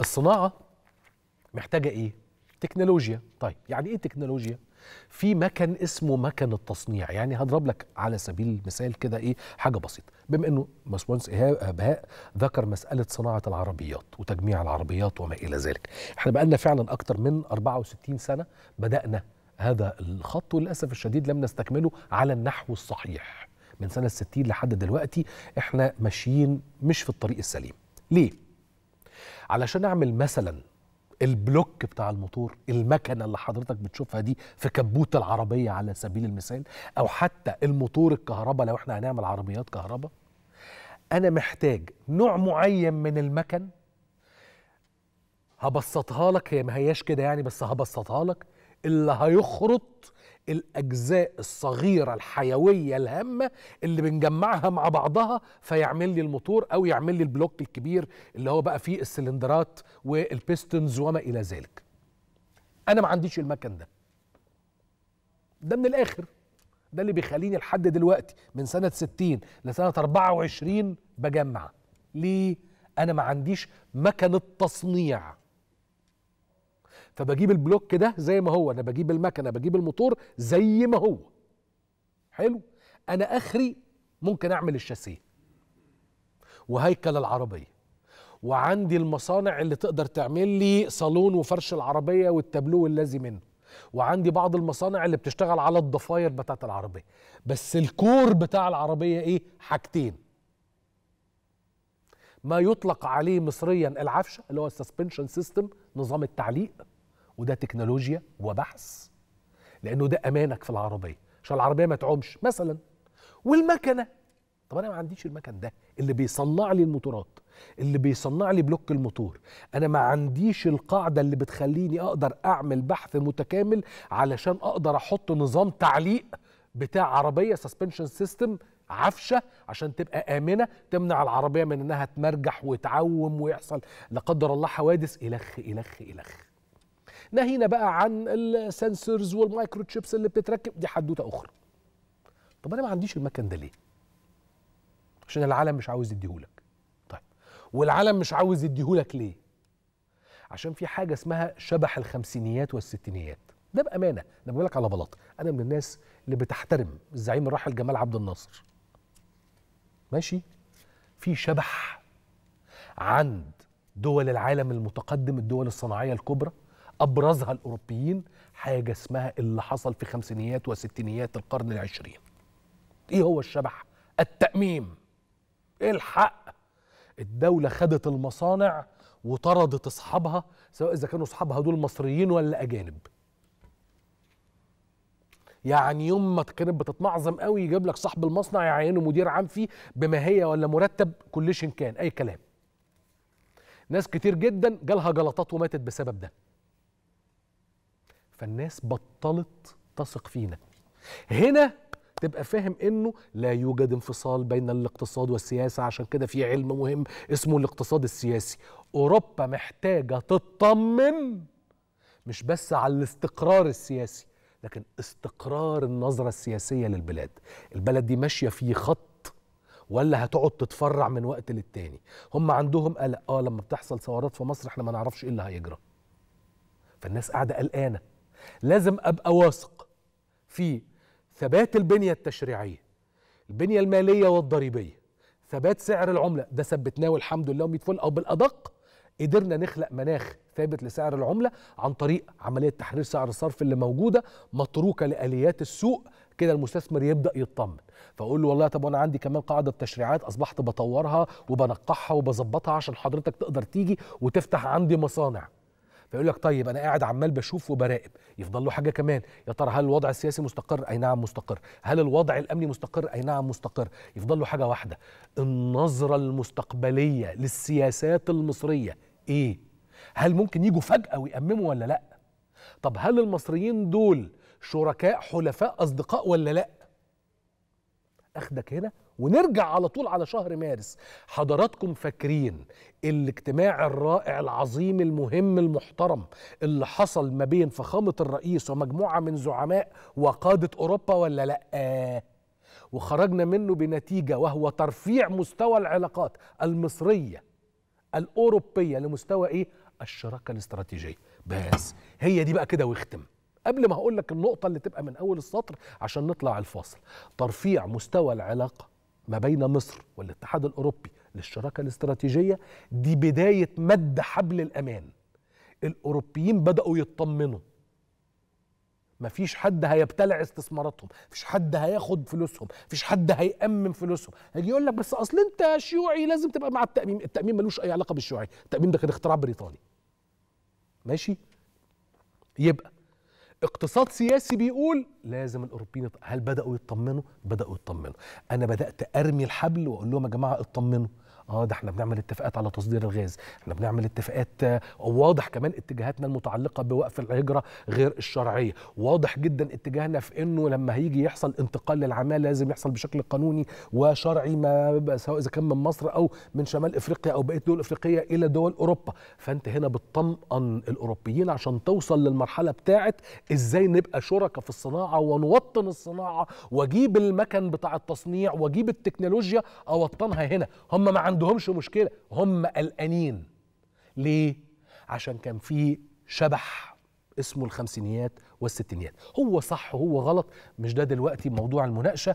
الصناعه محتاجه ايه تكنولوجيا طيب يعني ايه تكنولوجيا في مكن اسمه مكن التصنيع يعني هضرب لك على سبيل المثال كده ايه حاجه بسيطه بما انه باشمهندس ايهاب بهاء ذكر مساله صناعه العربيات وتجميع العربيات وما الى ذلك احنا بقالنا فعلا اكتر من 64 سنه بدانا هذا الخط وللاسف الشديد لم نستكمله على النحو الصحيح من سنه 60 لحد دلوقتي احنا ماشيين مش في الطريق السليم ليه علشان اعمل مثلا البلوك بتاع الموتور المكنه اللي حضرتك بتشوفها دي في كبوت العربيه على سبيل المثال او حتى الموتور الكهرباء لو احنا هنعمل عربيات كهرباء انا محتاج نوع معين من المكن هبسطها لك هي ما هياش كده يعني بس هبسطها لك اللي هيخرط الاجزاء الصغيره الحيويه الهامه اللي بنجمعها مع بعضها فيعمل لي الموتور او يعمل لي البلوك الكبير اللي هو بقى فيه السلندرات والبيستونز وما الى ذلك انا ما عنديش المكن ده ده من الاخر ده اللي بيخليني لحد دلوقتي من سنه 60 لسنه 24 بجمع ليه انا ما عنديش مكان التصنيع فبجيب البلوك ده زي ما هو انا بجيب المكنه بجيب الموتور زي ما هو حلو انا اخري ممكن اعمل الشاسيه وهيكل العربيه وعندي المصانع اللي تقدر تعمل لي صالون وفرش العربيه والتابلو اللازم منه وعندي بعض المصانع اللي بتشتغل على الضفاير بتاعت العربيه بس الكور بتاع العربيه ايه حاجتين ما يطلق عليه مصريا العفشه اللي هو السسبنشن سيستم نظام التعليق وده تكنولوجيا وبحث لانه ده امانك في العربيه عشان العربيه ما تعومش مثلا والمكنه طب انا ما عنديش المكن ده اللي بيصنع لي الموتورات اللي بيصنع لي بلوك الموتور انا ما عنديش القاعده اللي بتخليني اقدر اعمل بحث متكامل علشان اقدر احط نظام تعليق بتاع عربيه سسبنشن سيستم عفشه عشان تبقى امنه تمنع العربيه من انها تمرجح وتعوم ويحصل لا قدر الله حوادث الخ الخ الخ, إلخ. ناهينا بقى عن السنسورز والمايكرو تشيبس اللي بتتركب دي حدوته اخرى طب انا ما عنديش المكن ده ليه عشان العالم مش عاوز يديهولك طيب والعالم مش عاوز يديهولك ليه عشان في حاجه اسمها شبح الخمسينيات والستينيات ده بامانه انا بقول لك على بلاط انا من الناس اللي بتحترم الزعيم الراحل جمال عبد الناصر ماشي في شبح عند دول العالم المتقدم الدول الصناعيه الكبرى ابرزها الاوروبيين حاجه اسمها اللي حصل في خمسينيات وستينيات القرن العشرين ايه هو الشبح التاميم إيه الحق الدوله خدت المصانع وطردت اصحابها سواء اذا كانوا اصحابها دول مصريين ولا اجانب يعني يوم ما كانت بتتمعظم قوي يجيب لك صاحب المصنع يعينه مدير عام فيه بما هي ولا مرتب كلش كان اي كلام ناس كتير جدا جالها جلطات وماتت بسبب ده فالناس بطلت تثق فينا هنا تبقى فاهم انه لا يوجد انفصال بين الاقتصاد والسياسه عشان كده في علم مهم اسمه الاقتصاد السياسي اوروبا محتاجه تطمن مش بس على الاستقرار السياسي لكن استقرار النظره السياسيه للبلاد البلد دي ماشيه في خط ولا هتقعد تتفرع من وقت للتاني هم عندهم قلق اه لما بتحصل ثورات في مصر احنا ما نعرفش ايه اللي هيجرى فالناس قاعده قلقانه لازم ابقى واثق في ثبات البنيه التشريعيه البنيه الماليه والضريبيه ثبات سعر العمله ده ثبتناه والحمد لله 100 فل او بالادق قدرنا نخلق مناخ ثابت لسعر العمله عن طريق عمليه تحرير سعر الصرف اللي موجوده متروكه لاليات السوق كده المستثمر يبدا يطمن فاقول له والله طب انا عندي كمان قاعده تشريعات اصبحت بطورها وبنقحها وبظبطها عشان حضرتك تقدر تيجي وتفتح عندي مصانع فيقول لك طيب انا قاعد عمال بشوف وبراقب يفضل له حاجه كمان يا ترى هل الوضع السياسي مستقر اي نعم مستقر هل الوضع الامني مستقر اي نعم مستقر يفضل له حاجه واحده النظره المستقبليه للسياسات المصريه ايه هل ممكن يجوا فجاه ويأمموا ولا لا طب هل المصريين دول شركاء حلفاء اصدقاء ولا لا اخدك هنا ونرجع على طول على شهر مارس حضراتكم فاكرين الاجتماع الرائع العظيم المهم المحترم اللي حصل ما بين فخامة الرئيس ومجموعة من زعماء وقادة أوروبا ولا لأ وخرجنا منه بنتيجة وهو ترفيع مستوى العلاقات المصرية الأوروبية لمستوى إيه؟ الشراكة الاستراتيجية بس هي دي بقى كده واختم قبل ما هقول لك النقطة اللي تبقى من أول السطر عشان نطلع الفاصل ترفيع مستوى العلاقة ما بين مصر والاتحاد الاوروبي للشراكه الاستراتيجيه دي بدايه مد حبل الامان الاوروبيين بداوا يطمنوا مفيش حد هيبتلع استثماراتهم مفيش حد هياخد فلوسهم مفيش حد هيأمن فلوسهم هيجي يقول لك بس اصل انت شيوعي لازم تبقى مع التامين التامين ملوش اي علاقه بالشيوعي التامين ده كان اختراع بريطاني ماشي يبقى اقتصاد سياسي بيقول لازم الاوروبيين هل بداوا يطمنوا بداوا يطمنوا انا بدات ارمي الحبل واقول لهم يا جماعه اطمنوا اه ده احنا بنعمل اتفاقات على تصدير الغاز احنا بنعمل اتفاقات آه، واضح كمان اتجاهاتنا المتعلقه بوقف الهجره غير الشرعيه واضح جدا اتجاهنا في انه لما هيجي يحصل انتقال للعماله لازم يحصل بشكل قانوني وشرعي ما سواء اذا كان من مصر او من شمال افريقيا او بقيه الدول الافريقيه الى دول اوروبا فانت هنا بتطمئن الاوروبيين عشان توصل للمرحله بتاعه ازاي نبقى شركاء في الصناعه ونوطن الصناعه واجيب المكن بتاع التصنيع واجيب التكنولوجيا اوطنها هنا هم ما عندهمش مشكله هم قلقانين ليه عشان كان في شبح اسمه الخمسينيات والستينيات هو صح هو غلط مش ده دلوقتي موضوع المناقشه